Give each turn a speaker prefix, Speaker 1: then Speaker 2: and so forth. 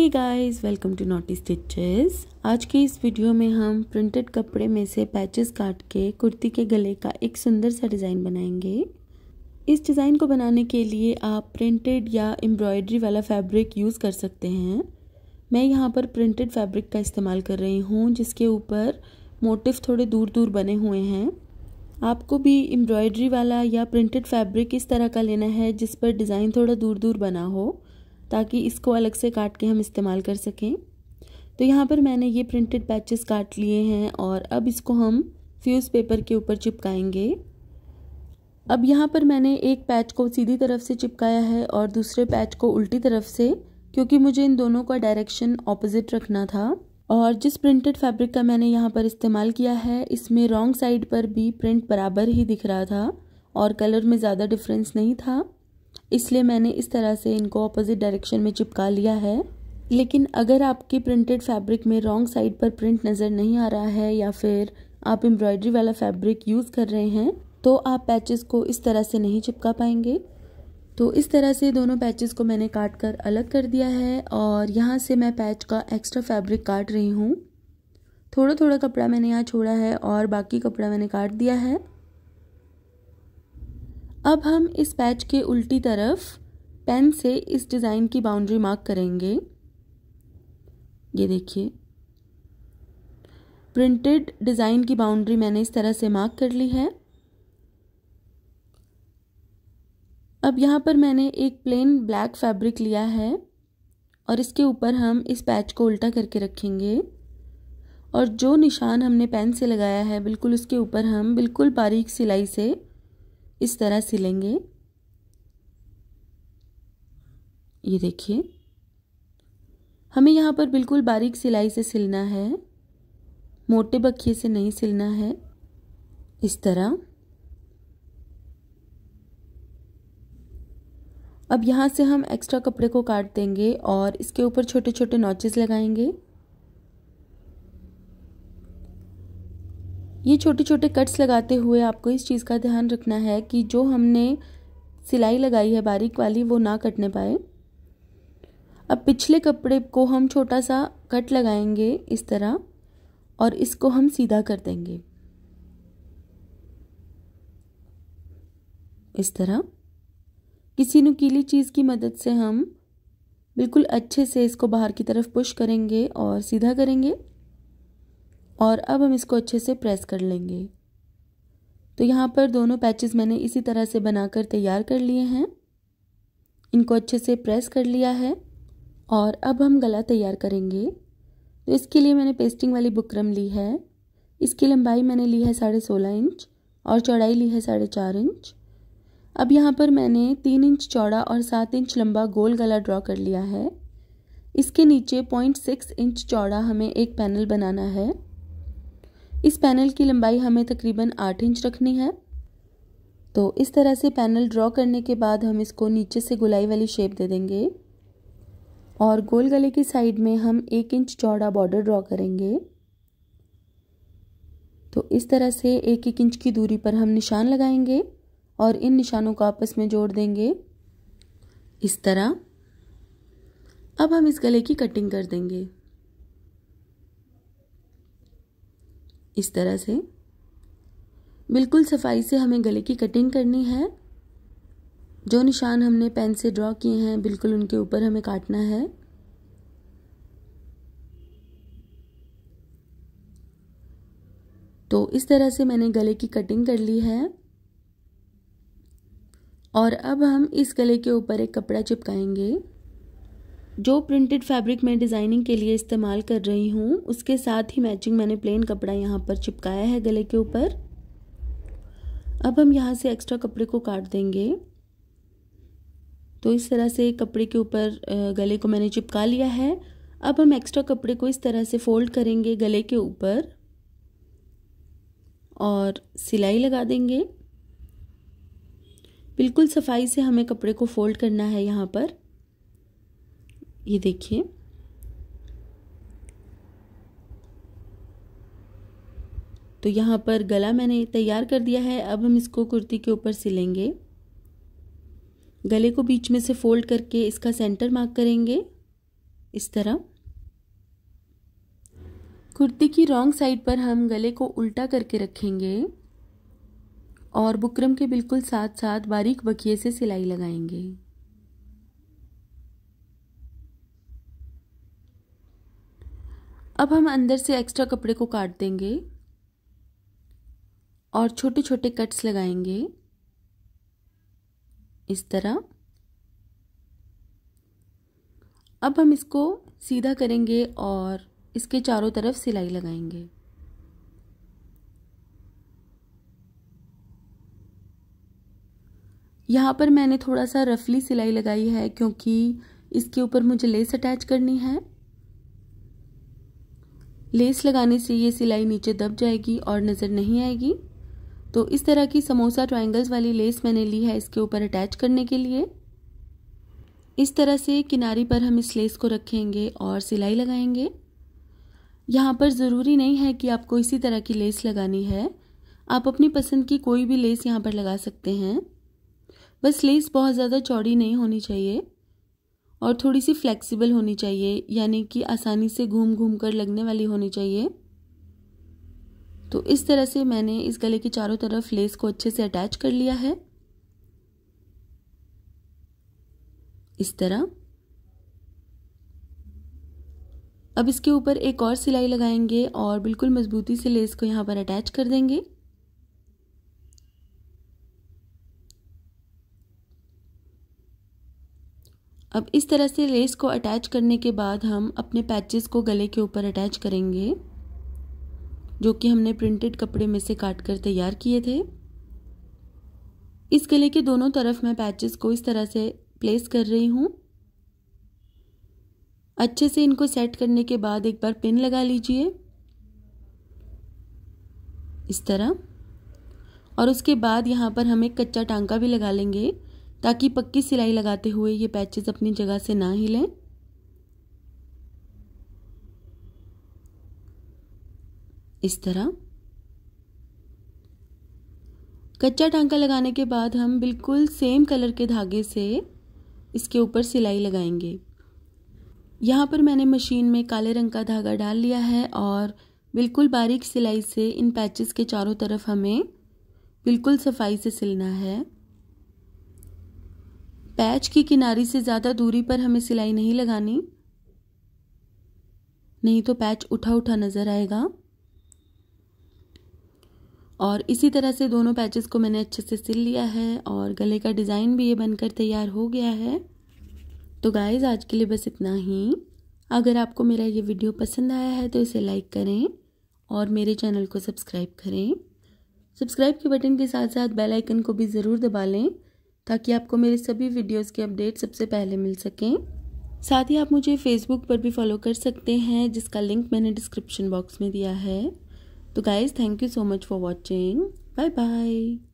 Speaker 1: he guys welcome to naughty stitches आज के इस वीडियो में हम प्रिंटेड कपड़े में से पैचेस काट के कुर्ती के गले का एक सुंदर सा डिज़ाइन बनाएंगे इस डिज़ाइन को बनाने के लिए आप प्रिंटेड या एम्ब्रॉयडरी वाला फैब्रिक यूज़ कर सकते हैं मैं यहाँ पर प्रिंटेड फैब्रिक का इस्तेमाल कर रही हूँ जिसके ऊपर मोटिव थोड़े दूर दूर बने हुए हैं आपको भी एम्ब्रॉयडरी वाला या प्रिंटेड फैब्रिक इस तरह का लेना है जिस पर डिज़ाइन थोड़ा दूर दूर बना हो ताकि इसको अलग से काट के हम इस्तेमाल कर सकें तो यहाँ पर मैंने ये प्रिंटेड पैचेस काट लिए हैं और अब इसको हम फ्यूज़ पेपर के ऊपर चिपकाएंगे अब यहाँ पर मैंने एक पैच को सीधी तरफ से चिपकाया है और दूसरे पैच को उल्टी तरफ से क्योंकि मुझे इन दोनों का डायरेक्शन ऑपोजिट रखना था और जिस प्रिंटेड फैब्रिक का मैंने यहाँ पर इस्तेमाल किया है इसमें रॉन्ग साइड पर भी प्रिंट बराबर ही दिख रहा था और कलर में ज़्यादा डिफरेंस नहीं था इसलिए मैंने इस तरह से इनको अपोजिट डायरेक्शन में चिपका लिया है लेकिन अगर आपकी प्रिंटेड फैब्रिक में रॉन्ग साइड पर प्रिंट नज़र नहीं आ रहा है या फिर आप एम्ब्रॉयडरी वाला फैब्रिक यूज़ कर रहे हैं तो आप पैचेस को इस तरह से नहीं चिपका पाएंगे तो इस तरह से दोनों पैचेस को मैंने काट कर अलग कर दिया है और यहाँ से मैं पैच का एक्स्ट्रा फैब्रिक काट रही हूँ थोड़ा थोड़ा कपड़ा मैंने यहाँ छोड़ा है और बाकी कपड़ा मैंने काट दिया है अब हम इस पैच के उल्टी तरफ पेन से इस डिज़ाइन की बाउंड्री मार्क करेंगे ये देखिए प्रिंटेड डिज़ाइन की बाउंड्री मैंने इस तरह से मार्क कर ली है अब यहाँ पर मैंने एक प्लेन ब्लैक फैब्रिक लिया है और इसके ऊपर हम इस पैच को उल्टा करके रखेंगे और जो निशान हमने पेन से लगाया है बिल्कुल उसके ऊपर हम बिल्कुल बारीक सिलाई से इस तरह सिलेंगे ये देखिए हमें यहाँ पर बिल्कुल बारीक सिलाई से सिलना है मोटे बखिए से नहीं सिलना है इस तरह अब यहाँ से हम एक्स्ट्रा कपड़े को काट देंगे और इसके ऊपर छोटे छोटे नॉचेस लगाएंगे ये छोटे छोटे कट्स लगाते हुए आपको इस चीज़ का ध्यान रखना है कि जो हमने सिलाई लगाई है बारीक वाली वो ना कटने पाए अब पिछले कपड़े को हम छोटा सा कट लगाएंगे इस तरह और इसको हम सीधा कर देंगे इस तरह किसी नुकीली चीज़ की मदद से हम बिल्कुल अच्छे से इसको बाहर की तरफ पुश करेंगे और सीधा करेंगे और अब हम इसको अच्छे से प्रेस कर लेंगे तो यहाँ पर दोनों पैचेस मैंने इसी तरह से बनाकर तैयार कर लिए हैं इनको अच्छे से प्रेस कर लिया है और अब हम गला तैयार करेंगे तो इसके लिए मैंने पेस्टिंग वाली बुकरम ली है इसकी लंबाई मैंने ली है साढ़े सोलह इंच और चौड़ाई ली है साढ़े चार इंच अब यहाँ पर मैंने तीन इंच चौड़ा और सात इंच लंबा गोल गला ड्रॉ कर लिया है इसके नीचे पॉइंट सिक्स इंच चौड़ा हमें एक पैनल बनाना है इस पैनल की लंबाई हमें तकरीबन आठ इंच रखनी है तो इस तरह से पैनल ड्रॉ करने के बाद हम इसको नीचे से गुलाई वाली शेप दे देंगे और गोल गले की साइड में हम एक इंच चौड़ा बॉर्डर ड्रॉ करेंगे तो इस तरह से एक एक इंच की दूरी पर हम निशान लगाएंगे और इन निशानों को आपस में जोड़ देंगे इस तरह अब हम इस गले की कटिंग कर देंगे इस तरह से बिल्कुल सफाई से हमें गले की कटिंग करनी है जो निशान हमने पेन से ड्रॉ किए हैं बिल्कुल उनके ऊपर हमें काटना है तो इस तरह से मैंने गले की कटिंग कर ली है और अब हम इस गले के ऊपर एक कपड़ा चिपकाएंगे जो प्रिंटेड फैब्रिक मैं डिज़ाइनिंग के लिए इस्तेमाल कर रही हूँ उसके साथ ही मैचिंग मैंने प्लेन कपड़ा यहाँ पर चिपकाया है गले के ऊपर अब हम यहाँ से एक्स्ट्रा कपड़े को काट देंगे तो इस तरह से कपड़े के ऊपर गले को मैंने चिपका लिया है अब हम एक्स्ट्रा कपड़े को इस तरह से फोल्ड करेंगे गले के ऊपर और सिलाई लगा देंगे बिल्कुल सफाई से हमें कपड़े को फोल्ड करना है यहाँ पर ये देखिए तो यहाँ पर गला मैंने तैयार कर दिया है अब हम इसको कुर्ती के ऊपर सिलेंगे गले को बीच में से फोल्ड करके इसका सेंटर मार्क करेंगे इस तरह कुर्ती की रॉन्ग साइड पर हम गले को उल्टा करके रखेंगे और बुकरम के बिल्कुल साथ साथ बारीक बकिए से सिलाई लगाएंगे अब हम अंदर से एक्स्ट्रा कपड़े को काट देंगे और छोटे छोटे कट्स लगाएंगे इस तरह अब हम इसको सीधा करेंगे और इसके चारों तरफ सिलाई लगाएंगे यहाँ पर मैंने थोड़ा सा रफली सिलाई लगाई है क्योंकि इसके ऊपर मुझे लेस अटैच करनी है लेस लगाने से ये सिलाई नीचे दब जाएगी और नज़र नहीं आएगी तो इस तरह की समोसा ट्रायंगल्स वाली लेस मैंने ली है इसके ऊपर अटैच करने के लिए इस तरह से किनारी पर हम इस लेस को रखेंगे और सिलाई लगाएंगे यहाँ पर ज़रूरी नहीं है कि आपको इसी तरह की लेस लगानी है आप अपनी पसंद की कोई भी लेस यहाँ पर लगा सकते हैं बस लेस बहुत ज़्यादा चौड़ी नहीं होनी चाहिए और थोड़ी सी फ्लेक्सिबल होनी चाहिए यानी कि आसानी से घूम घूम कर लगने वाली होनी चाहिए तो इस तरह से मैंने इस गले के चारों तरफ लेस को अच्छे से अटैच कर लिया है इस तरह अब इसके ऊपर एक और सिलाई लगाएंगे और बिल्कुल मज़बूती से लेस को यहाँ पर अटैच कर देंगे अब इस तरह से लेस को अटैच करने के बाद हम अपने पैचेस को गले के ऊपर अटैच करेंगे जो कि हमने प्रिंटेड कपड़े में से काट कर तैयार किए थे इस गले के दोनों तरफ मैं पैचेस को इस तरह से प्लेस कर रही हूँ अच्छे से इनको सेट करने के बाद एक बार पिन लगा लीजिए इस तरह और उसके बाद यहाँ पर हम एक कच्चा टांका भी लगा लेंगे ताकि पक्की सिलाई लगाते हुए ये पैचेस अपनी जगह से ना हिलें इस तरह कच्चा टांका लगाने के बाद हम बिल्कुल सेम कलर के धागे से इसके ऊपर सिलाई लगाएंगे यहाँ पर मैंने मशीन में काले रंग का धागा डाल लिया है और बिल्कुल बारीक सिलाई से इन पैचेस के चारों तरफ हमें बिल्कुल सफाई से सिलना है पैच की किनारी से ज़्यादा दूरी पर हमें सिलाई नहीं लगानी नहीं तो पैच उठा उठा नज़र आएगा और इसी तरह से दोनों पैचेस को मैंने अच्छे से सिल लिया है और गले का डिज़ाइन भी ये बनकर तैयार हो गया है तो गाइज़ आज के लिए बस इतना ही अगर आपको मेरा ये वीडियो पसंद आया है तो इसे लाइक करें और मेरे चैनल को सब्सक्राइब करें सब्सक्राइब के बटन के साथ साथ बेल आइकन को भी ज़रूर दबा लें ताकि आपको मेरे सभी वीडियोस के अपडेट सबसे पहले मिल सकें साथ ही आप मुझे फेसबुक पर भी फॉलो कर सकते हैं जिसका लिंक मैंने डिस्क्रिप्शन बॉक्स में दिया है तो guys thank you so much for watching bye bye